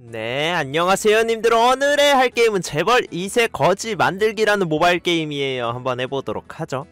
네 안녕하세요 님들 오늘의 할 게임은 재벌 2세 거지 만들기라는 모바일 게임이에요 한번 해보도록 하죠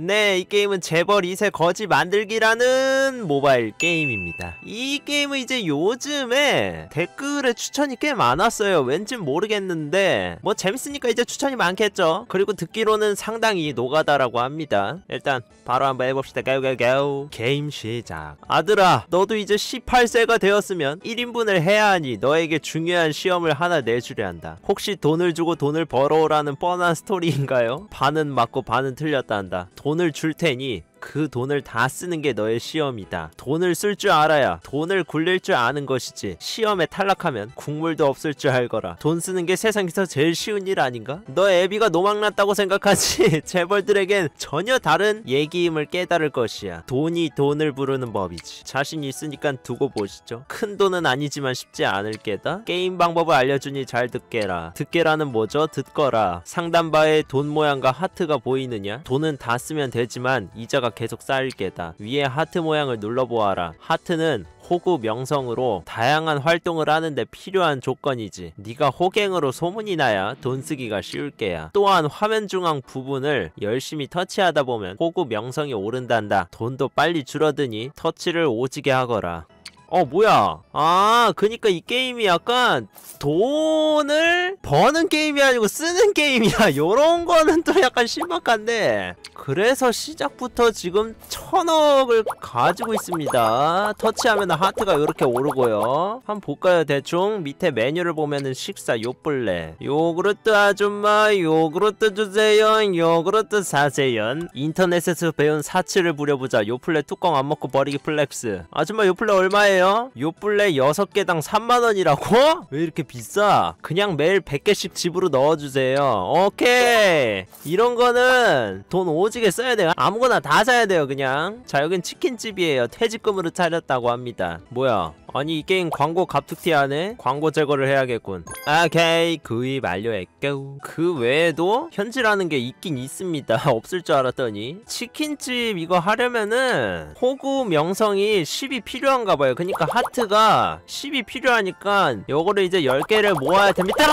네, 이 게임은 재벌 2세 거지 만들기라는 모바일 게임입니다. 이 게임은 이제 요즘에 댓글에 추천이 꽤 많았어요. 왠지 모르겠는데 뭐 재밌으니까 이제 추천이 많겠죠. 그리고 듣기로는 상당히 노가다라고 합니다. 일단 바로 한번 해봅시다. 가우가우가우 게임 시작. 아들아, 너도 이제 18세가 되었으면 1인분을 해야 하니 너에게 중요한 시험을 하나 내주려 한다. 혹시 돈을 주고 돈을 벌어오라는 뻔한 스토리인가요? 반은 맞고 반은 틀렸다 한다. 돈 돈을 줄 테니 그 돈을 다 쓰는 게 너의 시험이다. 돈을 쓸 줄 알아야 돈을 굴릴 줄 아는 것이지. 시험에 탈락하면 국물도 없을 줄 알거라. 돈 쓰는 게 세상에서 제일 쉬운 일 아닌가? 너 애비가 노망났다고 생각하지. 재벌들에겐 전혀 다른 얘기임을 깨달을 것이야. 돈이 돈을 부르는 법이지. 자신 있으니까 두고 보시죠. 큰 돈은 아니지만 쉽지 않을 게다. 게임 방법을 알려주니 잘 듣게라. 듣게라는 뭐죠? 듣거라. 상단바에 돈 모양과 하트가 보이느냐? 돈은 다 쓰면 되지만 이자가 데이가 계속 쌓일 게다. 위에 하트 모양을 눌러보아라. 하트는 호구 명성으로 다양한 활동을 하는데 필요한 조건이지 네가 호갱으로 소문이 나야 돈 쓰기가 쉬울 게야 또한 화면 중앙 부분을 열심히 터치하다 보면 호구 명성이 오른단다 돈도 빨리 줄어드니 터치를 오지게 하거라 어 뭐야 아 그니까 이 게임이 약간 돈을 버는 게임이 아니고 쓰는 게임이야 요런 거는 또 약간 신박한데 그래서 시작부터 지금 천억을 가지고 있습니다 터치하면 하트가 요렇게 오르고요 한번 볼까요 대충 밑에 메뉴를 보면은 식사 요블레 요구르트 아줌마 요구르트 주세요 요구르트 사세요 인터넷에서 배운 사치를 부려보자 요플레 뚜껑 안 먹고 버리기 플렉스 아줌마 요플레 얼마에 얼마예요? 요블레 6개당 3만원이라고? 왜 이렇게 비싸? 그냥 매일 100개씩 집으로 넣어주세요 오케이 이런 거는 돈 오지게 써야 돼요 아무거나 다 사야 돼요 그냥 자 여긴 치킨집이에요 퇴직금으로 차렸다고 합니다 뭐야 아니 이 게임 광고 갑툭튀 안에 광고 제거를 해야겠군 오케이 구입 완료했고 그 외에도 현질하는 게 있긴 있습니다 없을 줄 알았더니 치킨집 이거 하려면은 호구 명성이 10이 필요한가 봐요 그냥 보니까 그러니까 하트가 10이 필요하니까 요거를 이제 10개를 모아야 됩니다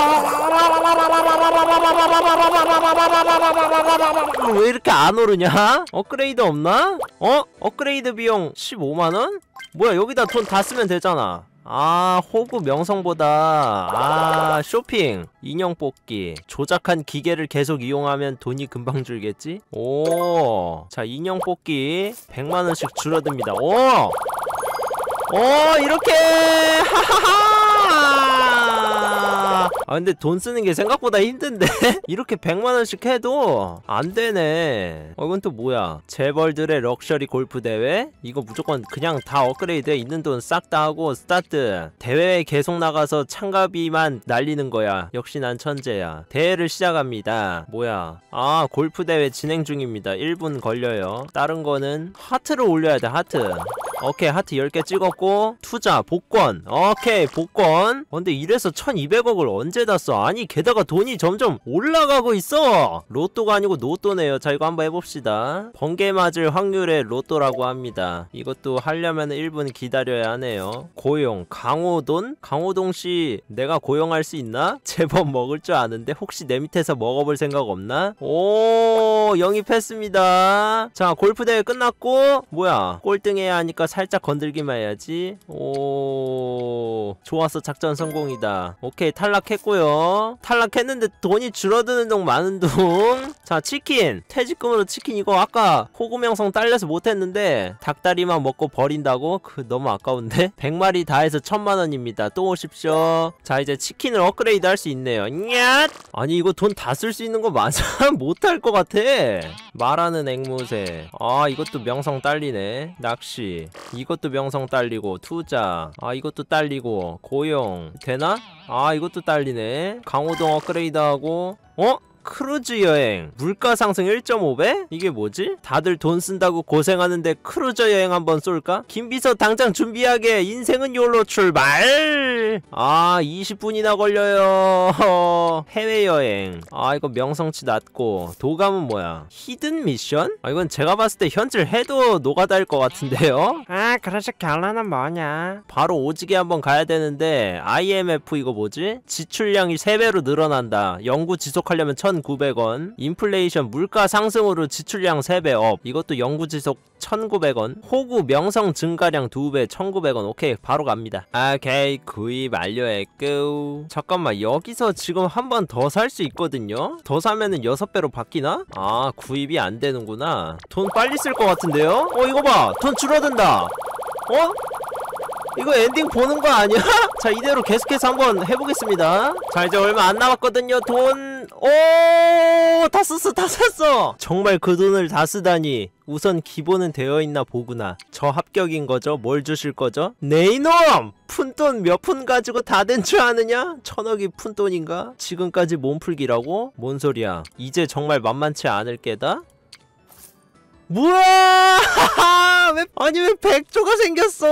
왜 이렇게 안 오르냐? 업그레이드 없나? 어? 업그레이드 비용 15만원? 뭐야 여기다 돈 다 쓰면 되잖아 아 호구 명성보다 아 쇼핑 인형 뽑기 조작한 기계를 계속 이용하면 돈이 금방 줄겠지? 오자 인형 뽑기 100만원씩 줄어듭니다 오어 이렇게 하하하 아 근데 돈 쓰는 게 생각보다 힘든데 이렇게 100만원씩 해도 안되네 어 이건 또 뭐야 재벌들의 럭셔리 골프 대회 이거 무조건 그냥 다 업그레이드 해 있는 돈 싹 다 하고 스타트 대회에 계속 나가서 참가비만 날리는 거야 역시 난 천재야 대회를 시작합니다 뭐야 아 골프 대회 진행 중입니다 1분 걸려요 다른 거는 하트를 올려야 돼 하트 오케이 하트 10개 찍었고 투자 복권 오케이 복권 어, 근데 이래서 1200억을 언제 다 써? 아니 게다가 돈이 점점 올라가고 있어 로또가 아니고 노또네요 자 이거 한번 해봅시다 번개 맞을 확률의 로또라고 합니다 이것도 하려면 1분 기다려야 하네요 고용 강호돈? 강호동씨 내가 고용할 수 있나? 제법 먹을 줄 아는데 혹시 내 밑에서 먹어볼 생각 없나? 오 영입했습니다 자 골프대회 끝났고 뭐야 꼴등해야 하니까 그니까 살짝 건들기만 해야지 오 좋았어 작전 성공이다 오케이 탈락했고요 탈락했는데 돈이 줄어드는 동 많은 동자 치킨 퇴직금으로 치킨 이거 아까 호구명성 딸려서 못했는데 닭다리만 먹고 버린다고? 그 너무 아까운데 100마리 다 해서 1000만원입니다 또 오십시오 자 이제 치킨을 업그레이드 할 수 있네요 냐 아니 이거 돈 다 쓸 수 있는 거 맞아? 못할 것 같아 말하는 앵무새 아 이것도 명성 딸리네 낚시 이것도 명성 딸리고 투자 아 이것도 딸리고 고용 되나? 아 이것도 딸리네 강호동 업그레이드하고 어? 크루즈 여행 물가 상승 1.5배? 이게 뭐지? 다들 돈 쓴다고 고생하는데 크루즈 여행 한번 쏠까? 김비서 당장 준비하게 인생은 요로 출발 아 20분이나 걸려요 해외여행 아 이거 명성치 낮고 도감은 뭐야 히든 미션? 아 이건 제가 봤을 때 현질 해도 노가다일 것 같은데요? 아 그래서 결론은 뭐냐 바로 오지게 한번 가야 되는데 IMF 이거 뭐지? 지출량이 3배로 늘어난다 연구 지속하려면 천1 9 0 0원 인플레이션 물가 상승으로 지출량 3배 업 이것도 영구지속 1,900원 호구 명성 증가량 2배 1,900원 오케이 바로 갑니다 오케이 구입 완료했고 잠깐만 여기서 지금 한 번 더 살 수 있거든요 더 사면은 6배로 바뀌나? 아 구입이 안 되는구나 돈 빨리 쓸 것 같은데요? 어 이거 봐 돈 줄어든다 어? 이거 엔딩 보는 거 아니야? 자 이대로 계속해서 한 번 해보겠습니다 자 이제 얼마 안 남았거든요 돈 오, 다 썼어, 다 썼어! 정말 그 돈을 다 쓰다니. 우선 기본은 되어있나 보구나. 저 합격인 거죠? 뭘 주실 거죠? 네 이놈! 푼돈 몇 푼 가지고 다 된 줄 아느냐? 천억이 푼돈인가? 지금까지 몸풀기라고? 뭔 소리야. 이제 정말 만만치 않을 게다? 뭐야! 아니 왜 백조가 생겼어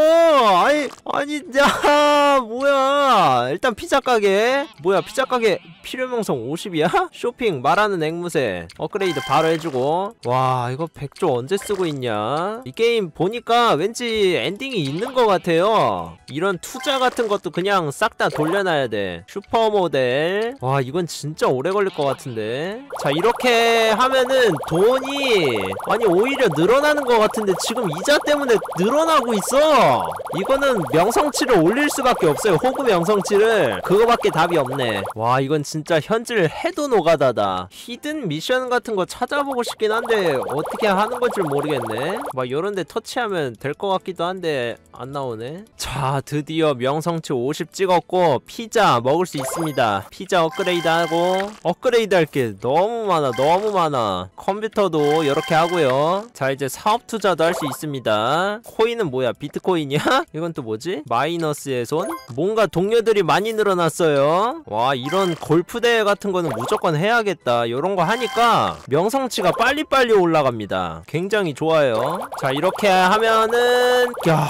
아니 아니 야 뭐야 일단 피자 가게 뭐야 피자 가게 필요명성 50이야? 쇼핑 말하는 앵무새 업그레이드 바로 해주고 와 이거 백조 언제 쓰고 있냐 이 게임 보니까 왠지 엔딩이 있는 것 같아요 이런 투자 같은 것도 그냥 싹 다 돌려놔야 돼 슈퍼모델 와 이건 진짜 오래 걸릴 것 같은데 자 이렇게 하면은 돈이 아니 오히려 늘어나는 것 같은데 지금 이자 때 때문에 늘어나고 있어 이거는 명성치를 올릴 수밖에 없어요 호구 명성치를 그거밖에 답이 없네 와 이건 진짜 현질 해도 노가다다 히든 미션 같은 거 찾아보고 싶긴 한데 어떻게 하는 건지 모르겠네 막 요런데 터치하면 될 것 같기도 한데 안 나오네 자 드디어 명성치 50 찍었고 피자 먹을 수 있습니다 피자 업그레이드하고 업그레이드 할 게 너무 많아 너무 많아 컴퓨터도 이렇게 하고요 자 이제 사업 투자도 할 수 있습니다 코인은 뭐야 비트코인이야? 이건 또 뭐지? 마이너스의 손? 뭔가 동료들이 많이 늘어났어요 와 이런 골프대회 같은 거는 무조건 해야겠다 이런거 하니까 명성치가 빨리빨리 올라갑니다 굉장히 좋아요 자 이렇게 하면은 야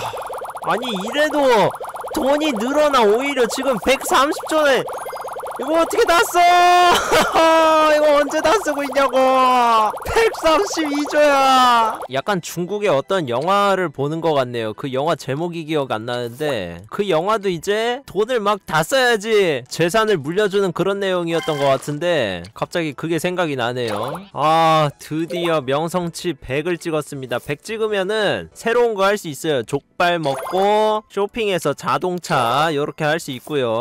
아니 이래도 돈이 늘어나 오히려 지금 130조에 이거 어떻게 다 써? 이거 언제 다 쓰고 있냐고 132조야 약간 중국의 어떤 영화를 보는 것 같네요 그 영화 제목이 기억 안 나는데 그 영화도 이제 돈을 막 다 써야지 재산을 물려주는 그런 내용이었던 것 같은데 갑자기 그게 생각이 나네요 아 드디어 명성치 100을 찍었습니다 100 찍으면은 새로운 거 할 수 있어요 족발 먹고 쇼핑해서 자동차 이렇게 할 수 있고요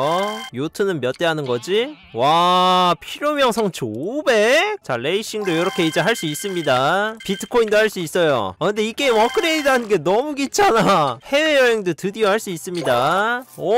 요트는 몇 대 하는 거지? 뭐지? 와 필요명 성취 500? 자 레이싱도 이렇게 이제 할 수 있습니다 비트코인도 할 수 있어요 아, 근데 이 게임 업그레이드 하는 게 너무 귀찮아 해외여행도 드디어 할 수 있습니다 오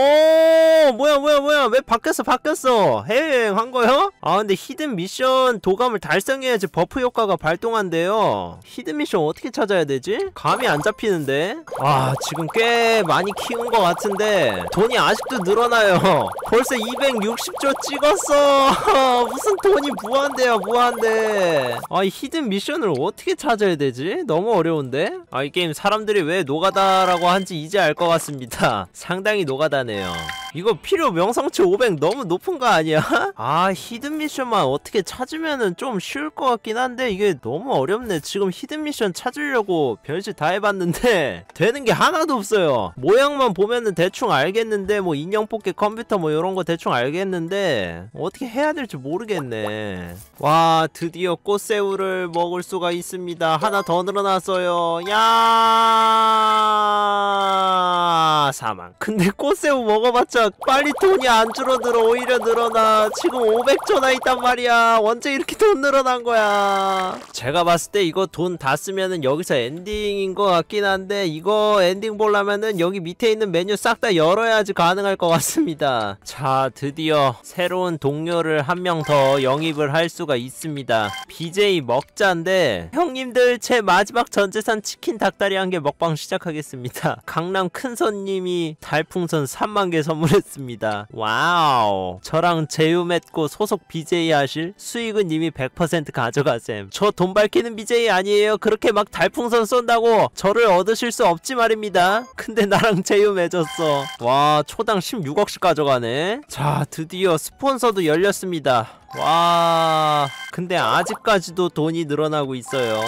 뭐야 뭐야 뭐야 왜 바뀌었어 바뀌었어 해외여행 한 거요? 아 근데 히든 미션 도감을 달성해야지 버프 효과가 발동한대요 히든 미션 어떻게 찾아야 되지? 감이 안 잡히는데 아 지금 꽤 많이 키운 것 같은데 돈이 아직도 늘어나요 벌써 260조 찍었어 무슨 돈이 무한대야 무한대 아 이 히든 미션을 어떻게 찾아야 되지? 너무 어려운데? 아 이 게임 사람들이 왜 노가다라고 한지 이제 알 것 같습니다 상당히 노가다네요 이거 필요 명성치 500 너무 높은 거 아니야? 아 히든 미션만 어떻게 찾으면좀 쉬울 것 같긴 한데 이게 너무 어렵네 지금 히든 미션 찾으려고 별짓 다 해봤는데 되는 게 하나도 없어요 모양만 보면은 대충 알겠는데 뭐 인형 뽑기 컴퓨터 뭐 이런 거 대충 알겠는데 어떻게 해야 될지 모르겠네 와 드디어 꽃새우를 먹을 수가 있습니다 하나 더 늘어났어요 야 사망 근데 꽃새우 먹어봤자 그러 빨리 돈이 안 줄어들어 오히려 늘어나 지금 500조나 있단 말이야 언제 이렇게 돈 늘어난 거야 제가 봤을 때 이거 돈 다 쓰면은 여기서 엔딩인 것 같긴 한데 이거 엔딩 보려면은 여기 밑에 있는 메뉴 싹 다 열어야지 가능할 것 같습니다 자 드디어 새로운 동료를 한 명 더 영입을 할 수가 있습니다 BJ 먹자인데 형님들 제 마지막 전재산 치킨 닭다리 한 개 먹방 시작하겠습니다 강남 큰손님이 달풍선 3만개 선물 그랬습니다. 와우 저랑 제휴 맺고 소속 BJ 하실 수익은 이미 100% 가져가셈 저 돈 밝히는 BJ 아니에요 그렇게 막 달풍선 쏜다고 저를 얻으실 수 없지 말입니다 근데 나랑 제휴 맺었어 와 초당 16억씩 가져가네 자 드디어 스폰서도 열렸습니다 와 근데 아직까지도 돈이 늘어나고 있어요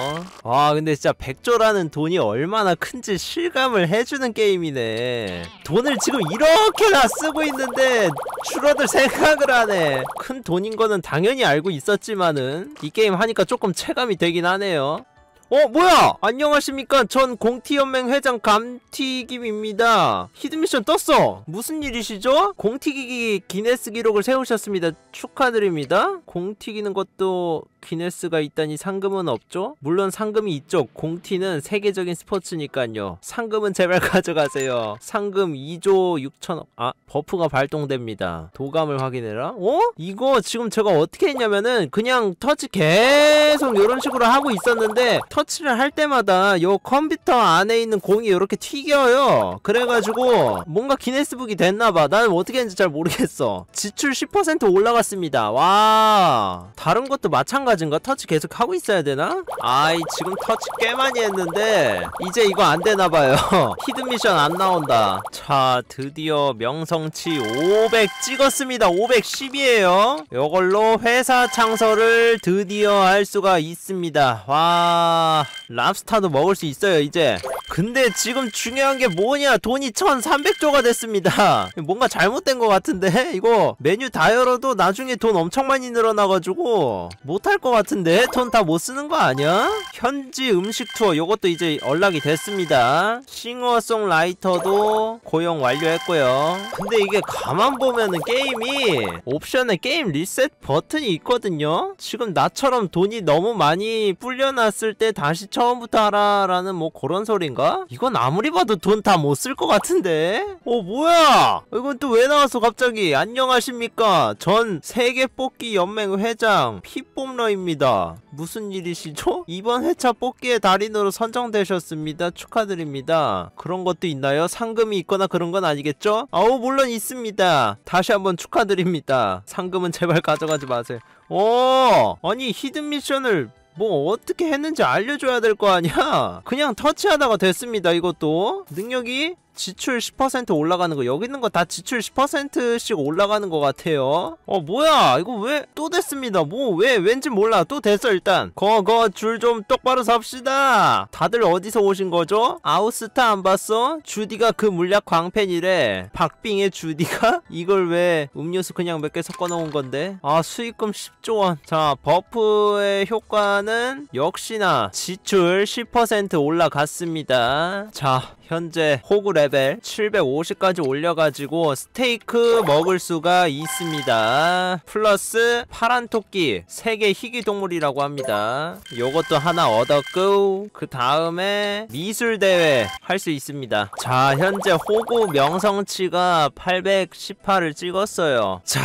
와 근데 진짜 백조라는 돈이 얼마나 큰지 실감을 해주는 게임이네 돈을 지금 이렇게나 쓰고 있는데 줄어들 생각을 하네 큰 돈인 거는 당연히 알고 있었지만은 이 게임 하니까 조금 체감이 되긴 하네요 어 뭐야 안녕하십니까 전 공티연맹 회장 감튀김입니다 히드미션 떴어 무슨 일이시죠? 공튀기기 기네스 기록을 세우셨습니다 축하드립니다 공튀기는 것도 기네스가 있다니 상금은 없죠? 물론 상금이 있죠. 공티는 세계적인 스포츠니까요. 상금은 제발 가져가세요. 상금 2조 6천억 아 버프가 발동됩니다. 도감을 확인해라. 어? 이거 지금 제가 어떻게 했냐면은 그냥 터치 계속 이런 식으로 하고 있었는데 터치를 할 때마다 요 컴퓨터 안에 있는 공이 이렇게 튀겨요. 그래가지고 뭔가 기네스북이 됐나봐. 난 어떻게 했는지 잘 모르겠어. 지출 10% 올라갔습니다. 와 다른 것도 마찬가지 낮은 거? 터치 계속 하고 있어야 되나? 아이 지금 터치 꽤 많이 했는데 이제 이거 안 되나봐요 히든 미션 안 나온다 자 드디어 명성치 500 찍었습니다 510이에요 요걸로 회사 창설을 드디어 할 수가 있습니다 와 랍스타도 먹을 수 있어요 이제 근데 지금 중요한 게 뭐냐 돈이 1300조가 됐습니다 뭔가 잘못된 것 같은데 이거 메뉴 다 열어도 나중에 돈 엄청 많이 늘어나가지고 못할 것 같은데 돈 다 못 쓰는 거 아니야? 현지 음식 투어 이것도 이제 연락이 됐습니다 싱어송라이터도 고용 완료했고요 근데 이게 가만 보면은 게임이 옵션에 게임 리셋 버튼이 있거든요 지금 나처럼 돈이 너무 많이 불려놨을 때 다시 처음부터 하라라는 뭐 그런 소리인가 아닌가? 이건 아무리 봐도 돈 다 못 쓸 것 같은데? 어 뭐야? 이건 또 왜 나왔어 갑자기? 안녕하십니까? 전 세계뽑기 연맹 회장 피뽑러입니다. 무슨 일이시죠? 이번 회차 뽑기의 달인으로 선정되셨습니다. 축하드립니다. 그런 것도 있나요? 상금이 있거나 그런 건 아니겠죠? 아우 물론 있습니다. 다시 한번 축하드립니다. 상금은 제발 가져가지 마세요. 오! 어, 아니 히든 미션을 뭐 어떻게 했는지 알려줘야 될 거 아니야 그냥 터치하다가 됐습니다 이것도 능력이 지출 10% 올라가는 거 여기 있는 거 다 지출 10%씩 올라가는 거 같아요 어 뭐야 이거 왜 또 됐습니다 뭐 왜 왠지 몰라 또 됐어 일단 거거 줄 좀 똑바로 삽시다 다들 어디서 오신 거죠? 아우스타 안 봤어? 주디가 그 물약 광팬이래 박빙의 주디가? 이걸 왜 음료수 그냥 몇 개 섞어 놓은 건데 아 수익금 10조원 자 버프의 효과는 역시나 지출 10% 올라갔습니다 자 현재 호구 레 레벨 750까지 올려가지고 스테이크 먹을 수가 있습니다 플러스 파란 토끼 세계 희귀 동물이라고 합니다 요것도 하나 얻었고 그 다음에 미술 대회 할 수 있습니다 자 현재 호구 명성치가 818을 찍었어요 자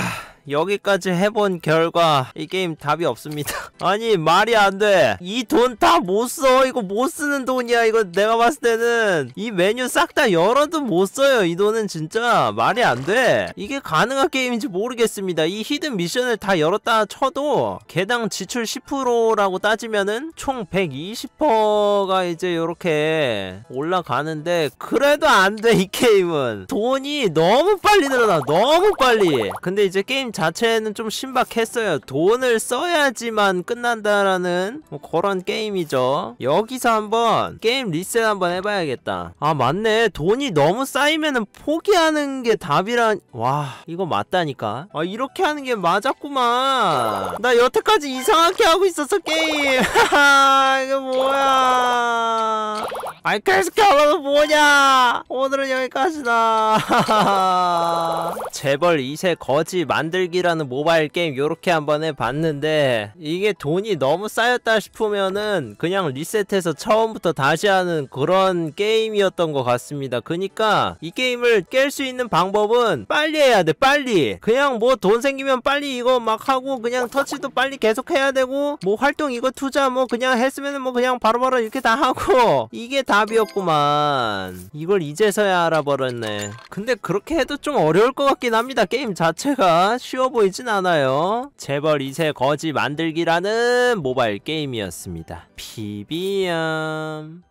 여기까지 해본 결과 이 게임 답이 없습니다 아니 말이 안돼 이 돈 다 못써 이거 못 쓰는 돈이야 이거 내가 봤을 때는 이 메뉴 싹 다 열어도 못 써요 이 돈은 진짜 말이 안돼 이게 가능한 게임인지 모르겠습니다 이 히든 미션을 다 열었다 쳐도 개당 지출 10%라고 따지면은 총 120%가 이제 요렇게 올라가는데 그래도 안 돼 이 게임은 돈이 너무 빨리 늘어나 너무 빨리 근데 이제 게임 자체는 좀 신박했어요. 돈을 써야지만 끝난다라는 뭐 그런 게임이죠. 여기서 한번 게임 리셋 한번 해봐야겠다. 아 맞네. 돈이 너무 쌓이면은 포기하는 게 답이란 와 이거 맞다니까. 아 이렇게 하는 게 맞았구만. 나 여태까지 이상하게 하고 있었어 게임. 이거 뭐야. 아이 크리스카바도 뭐냐. 오늘은 여기까지다. 재벌 2세 거지 만들 만들기라는 모바일 게임 요렇게 한번 해봤는데 이게 돈이 너무 쌓였다 싶으면은 그냥 리셋해서 처음부터 다시 하는 그런 게임이었던 것 같습니다 그니까 이 게임을 깰 수 있는 방법은 빨리 해야 돼 빨리 그냥 뭐 돈 생기면 빨리 이거 막 하고 그냥 터치도 빨리 계속 해야 되고 뭐 활동 이거 투자 뭐 그냥 했으면뭐 그냥 바로바로 바로 이렇게 다 하고 이게 답이었구만 이걸 이제서야 알아버렸네 근데 그렇게 해도 좀 어려울 것 같긴 합니다 게임 자체가 쉬워 보이진 않아요. 재벌 2세 거지 만들기라는 모바일 게임이었습니다. 비비엄.